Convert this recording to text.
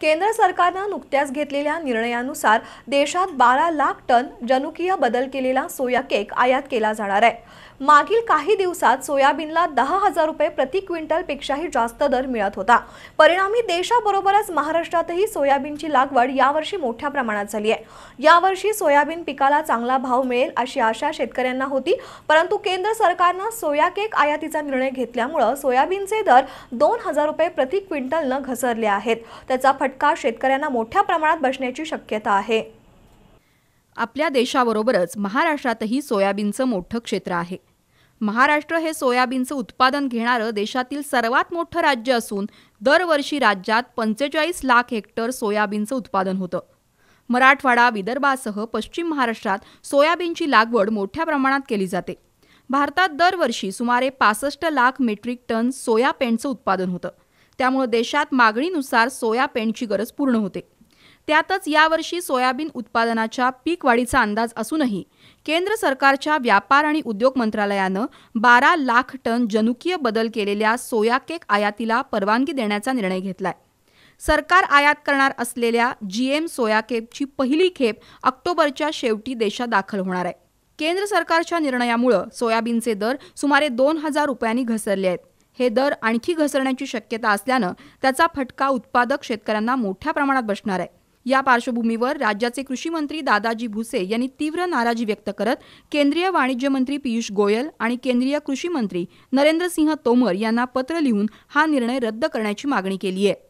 केंद्र सरकारनं नुकत्याच घेतलेल्या निर्णयानुसार देशात बारा लाख टन जनुकीय बदल केलेला सोया केक आयात केला जाणार आहे मागील काही दिवसात सोयाबीनला दहा हजार रुपये प्रति क्विंटलपेक्षाही जास्त दर मिळत होता परिणामी देशाबरोबरच महाराष्ट्रातही सोयाबीनची लागवड यावर्षी मोठ्या प्रमाणात झाली आहे यावर्षी सोयाबीन पिकाला चांगला भाव मिळेल अशी आशा शेतकऱ्यांना होती परंतु केंद्र सरकारनं सोया केक आयातीचा निर्णय घेतल्यामुळं सोयाबीनचे दर दोन हजार रुपये प्रति क्विंटलनं घसरले आहेत त्याचा फट फटका शेतकऱ्यांना मोठ्या प्रमाणात बसण्याची शक्यता आहे आपल्या देशाबरोबरच महाराष्ट्रातही सोयाबीनचं मोठं क्षेत्र आहे महाराष्ट्र हे सोयाबीनचं उत्पादन घेणारं देशातील सर्वात मोठं राज्य असून दरवर्षी राज्यात पंचेचाळीस लाख हेक्टर सोयाबीनचं उत्पादन होतं मराठवाडा विदर्भासह पश्चिम महाराष्ट्रात सोयाबीनची लागवड मोठ्या प्रमाणात केली जाते भारतात दरवर्षी सुमारे पासष्ट लाख मेट्रिक टन सोया उत्पादन होतं त्यामुळे देशात मागणीनुसार सोया गरज पूर्ण होते त्यातच यावर्षी सोयाबीन उत्पादनाच्या पीक वाढीचा अंदाज असूनही केंद्र सरकारच्या व्यापार आणि उद्योग मंत्रालयानं बारा लाख टन जनुकीय बदल केलेल्या सोया केक आयातीला परवानगी देण्याचा निर्णय घेतलाय सरकार आयात करणार असलेल्या एम सोया केकची पहिली खेप ऑक्टोबरच्या शेवटी देशात दाखल होणार आहे केंद्र सरकारच्या निर्णयामुळं सोयाबीनचे दर सुमारे दोन हजार रुपयांनी घसरले आहेत हे दर आणखी घसरण्याची शक्यता असल्यानं त्याचा फटका उत्पादक शेतकऱ्यांना मोठ्या प्रमाणात बसणार आहे या पार्श्वभूमीवर राज्याचे कृषी मंत्री दादाजी भुसे यांनी तीव्र नाराजी व्यक्त करत केंद्रीय वाणिज्य मंत्री पियुष गोयल आणि केंद्रीय कृषी मंत्री नरेंद्रसिंह तोमर यांना पत्र लिहून हा निर्णय रद्द करण्याची मागणी केली आहे